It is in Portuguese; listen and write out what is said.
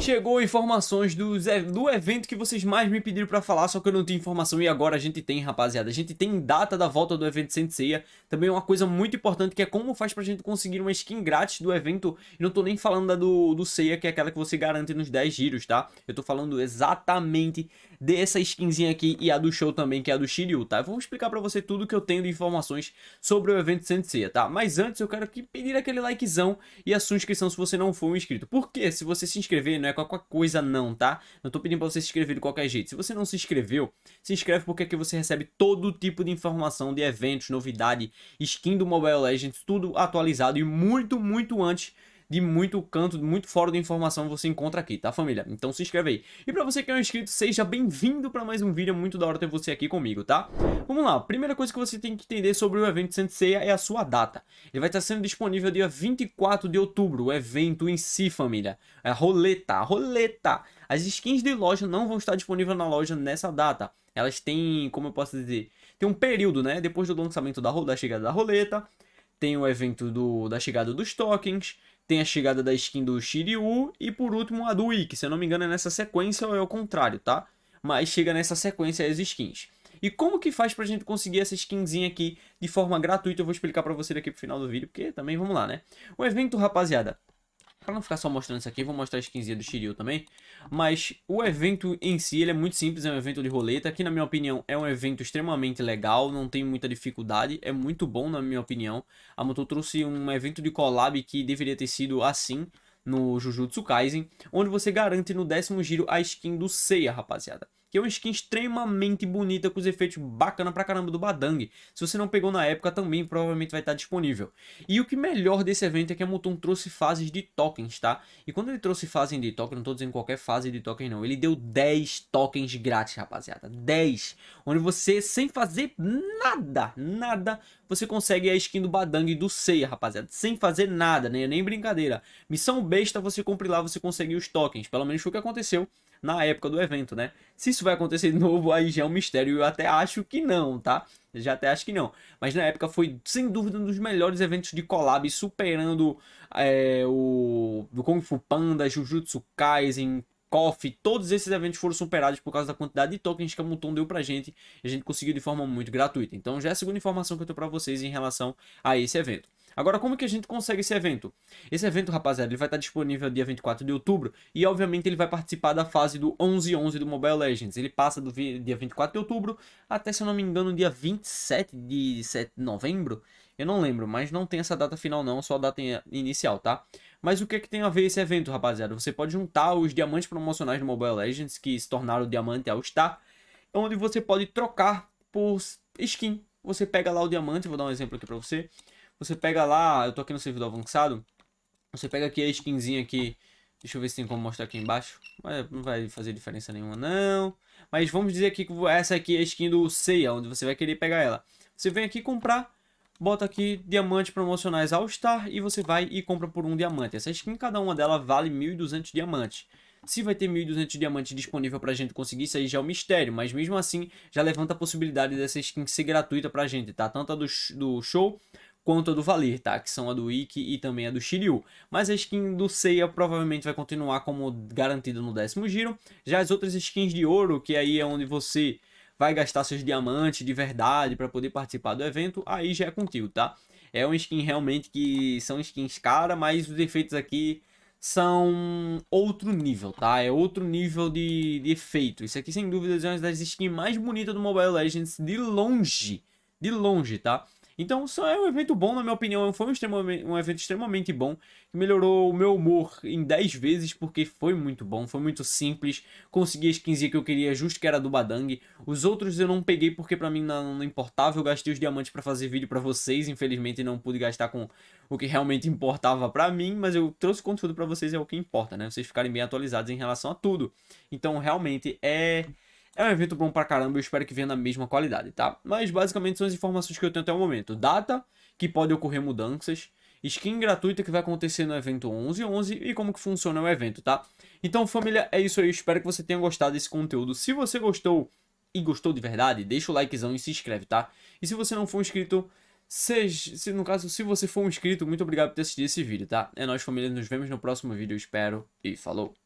Chegou informações do, do evento que vocês mais me pediram para falar, só que eu não tinha informação e agora a gente tem, rapaziada. A gente tem data da volta do evento Senseiya. Também uma coisa muito importante que é como faz pra gente conseguir uma skin grátis do evento. E não tô nem falando da do, do Seiya, que é aquela que você garante nos 10 giros, tá? Eu tô falando exatamente dessa skinzinha aqui e a do show também, que é a do Shiryu, tá? Eu vou explicar pra você tudo que eu tenho de informações sobre o evento Senseiya, tá? Mas antes eu quero que pedir aquele likezão e a sua inscrição se você não for um inscrito. Porque se você se inscrever, né? não é qualquer coisa não, tá? Não tô pedindo pra você se inscrever de qualquer jeito. Se você não se inscreveu, se inscreve porque aqui você recebe todo tipo de informação de eventos, novidade, skin do Mobile Legends, tudo atualizado e muito, muito antes de muito canto, muito fora de informação você encontra aqui, tá família? Então se inscreve aí. E pra você que é um inscrito, seja bem-vindo pra mais um vídeo, é muito da hora ter você aqui comigo, tá? Vamos lá, primeira coisa que você tem que entender sobre o evento Sensei é a sua data. Ele vai estar sendo disponível dia 24 de outubro, o evento em si, família. É a roleta, a roleta. As skins de loja não vão estar disponíveis na loja nessa data. Elas têm, como eu posso dizer, tem um período, né? Depois do lançamento da, da chegada da roleta, tem o evento do, da chegada dos tokens, tem a chegada da skin do Shiryu e por último a do Wiki. Se eu não me engano é nessa sequência ou é o contrário, tá? Mas chega nessa sequência as skins. E como que faz pra gente conseguir essa skinzinha aqui de forma gratuita? Eu vou explicar pra você daqui pro final do vídeo, porque também vamos lá, né? O evento, rapaziada, Pra não ficar só mostrando isso aqui, vou mostrar a skinzinha do Shiryu também. Mas o evento em si, ele é muito simples, é um evento de roleta, que na minha opinião é um evento extremamente legal, não tem muita dificuldade, é muito bom na minha opinião. A Moto trouxe um evento de collab que deveria ter sido assim, no Jujutsu Kaisen, onde você garante no décimo giro a skin do Seiya, rapaziada que é uma skin extremamente bonita com os efeitos bacana pra caramba do Badang. Se você não pegou na época também, provavelmente vai estar disponível. E o que melhor desse evento é que a Mutum trouxe fases de tokens, tá? E quando ele trouxe fases de token, não tô dizendo qualquer fase de token não, ele deu 10 tokens grátis, rapaziada. 10, onde você sem fazer nada, nada, você consegue a skin do Badang do Seiya, rapaziada. Sem fazer nada, né? nem brincadeira. Missão besta, você compra lá, você consegue os tokens. Pelo menos foi o que aconteceu na época do evento, né? Se isso vai acontecer de novo, aí já é um mistério. Eu até acho que não, tá? Eu já até acho que não. Mas na época foi, sem dúvida, um dos melhores eventos de collab, superando é, o do Kung Fu Panda, Jujutsu Kaisen, Coffee, todos esses eventos foram superados por causa da quantidade de tokens que a Muton deu pra gente e a gente conseguiu de forma muito gratuita. Então já é a segunda informação que eu tô pra vocês em relação a esse evento. Agora, como que a gente consegue esse evento? Esse evento, rapaziada, ele vai estar disponível dia 24 de outubro e, obviamente, ele vai participar da fase do 11-11 do Mobile Legends. Ele passa do dia 24 de outubro até, se eu não me engano, dia 27 de novembro. Eu não lembro, mas não tem essa data final não, só a data inicial, tá? Mas o que é que tem a ver esse evento, rapaziada? Você pode juntar os diamantes promocionais do Mobile Legends, que se tornaram diamante ao estar, onde você pode trocar por skin. Você pega lá o diamante, vou dar um exemplo aqui pra você. Você pega lá, eu tô aqui no servidor avançado. Você pega aqui a skinzinha aqui. Deixa eu ver se tem como mostrar aqui embaixo. Mas não vai fazer diferença nenhuma, não. Mas vamos dizer aqui que essa aqui é a skin do Seiya, onde você vai querer pegar ela. Você vem aqui comprar, bota aqui diamantes promocionais All Star e você vai e compra por um diamante. Essa skin, cada uma dela vale 1.200 diamantes. Se vai ter 1.200 diamantes disponível pra gente conseguir, isso aí já é um mistério. Mas mesmo assim, já levanta a possibilidade dessa skin ser gratuita pra gente, tá? Tanto a do, do show quanto a do Valir, tá? Que são a do Ikki e também a do Shiryu. Mas a skin do Seiya provavelmente vai continuar como garantida no décimo giro. Já as outras skins de ouro, que aí é onde você vai gastar seus diamantes de verdade para poder participar do evento, aí já é contigo, tá? É uma skin realmente que são skins cara, mas os efeitos aqui são outro nível, tá? É outro nível de, de efeito. Isso aqui, sem dúvidas, é uma das skins mais bonitas do Mobile Legends de longe. De longe, tá? Então, só é um evento bom, na minha opinião. Foi um, extremamente, um evento extremamente bom. melhorou o meu humor em 10 vezes, porque foi muito bom, foi muito simples. Consegui as skinzinha que eu queria, justo que era do Badang. Os outros eu não peguei porque para mim não, não importava. Eu gastei os diamantes para fazer vídeo para vocês. Infelizmente, não pude gastar com o que realmente importava para mim, mas eu trouxe conteúdo para vocês, é o que importa, né? Vocês ficarem bem atualizados em relação a tudo. Então, realmente, é. É um evento bom pra caramba, eu espero que venha na mesma qualidade, tá? Mas basicamente são as informações que eu tenho até o momento. Data, que pode ocorrer mudanças. Skin gratuita que vai acontecer no evento 11 11 e como que funciona o evento, tá? Então, família, é isso aí. Eu espero que você tenha gostado desse conteúdo. Se você gostou e gostou de verdade, deixa o likezão e se inscreve, tá? E se você não for inscrito, seja, se, no caso, se você for um inscrito, muito obrigado por ter assistido esse vídeo, tá? É nóis, família. Nos vemos no próximo vídeo, eu espero. E falou!